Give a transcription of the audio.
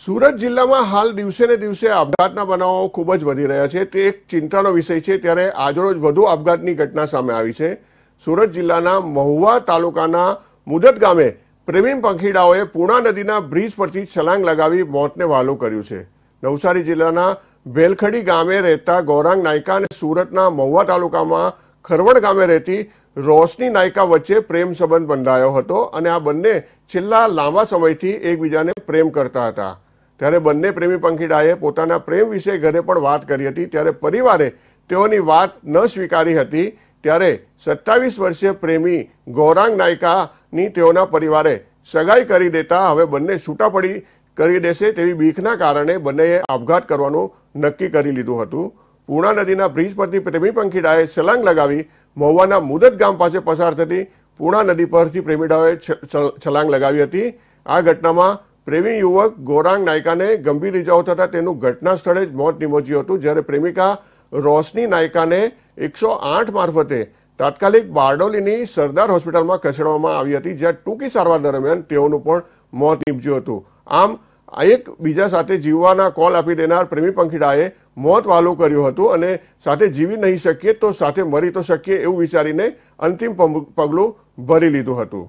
સુરત જિલ્લામાં હાલ દિવસે ને દિવસે આપઘાતના બનાવો ખૂબ જ વધી રહ્યા છે તે એક ચિંતાનો વિષય છે ત્યારે આજરોજ વધુ આપઘાતની ઘટના સામે આવી છે સુરત જિલ્લાના મહુવા તાલુકાના મુદત ગામે પ્રેમીમ પંખીડાઓએ પૂણા નદીના બ્રિજ પરથી છલાંગ લગાવી મોતને વાલો કર્યું છે નવસારી જિલ્લાના ભેલખડી ગામે રહેતા ગૌરાંગ નાયકા અને સુરતના મહુવા તાલુકામાં ખરવડ ગામે રહેતી રોશની નાયકા વચ્ચે પ્રેમ સંબંધ બંધાયો હતો અને આ બંને છેલ્લા લાંબા સમયથી એકબીજાને પ્રેમ કરતા હતા ત્યારે બંને પ્રેમી પંખીડાએ પોતાના પ્રેમ વિશે ઘરે પણ વાત કરી હતી ત્યારે પરિવારે તેઓની વાત ન સ્વીકારી હતી ત્યારે સત્તાવીસ વર્ષીય પ્રેમી ગૌરાંગ નાયકાની તેઓના પરિવારે સગાઈ કરી દેતા હવે બંને છૂટા પડી કરી દેશે તેવી બીકના કારણે બંનેએ આપઘાત કરવાનું નક્કી કરી લીધું હતું પૂર્ણા નદીના બ્રિજ પરથી પ્રેમી પંખીડાએ છલાંગ લગાવી મહુવાના મુદત ગામ પાસે પસાર થતી પૂર્ણા નદી પરથી પ્રેમીડાઓએ છલાંગ લગાવી હતી આ ઘટનામાં પ્રેમી યુવક ગોરાંગ નાયકાને ગંભીર ઇજાઓ થતા તેનું ઘટના સ્થળે જ મોત નિમજ્યું હતું જ્યારે પ્રેમિકા રોશની નાયકાને એકસો આઠ મારફતે તાત્કાલિક બારડોલીની સરદાર હોસ્પિટલમાં ખસેડવામાં આવી હતી જ્યાં ટૂંકી સારવાર દરમિયાન તેઓનું પણ મોત નીપજ્યું હતું આમ એક બીજા સાથે જીવવાના કોલ આપી દેનાર પ્રેમી પંખીડાએ મોત વાલું કર્યું હતું અને સાથે જીવી નહીં શકીએ તો સાથે મરી તો શકીએ એવું વિચારીને અંતિમ પગલું ભરી લીધું હતું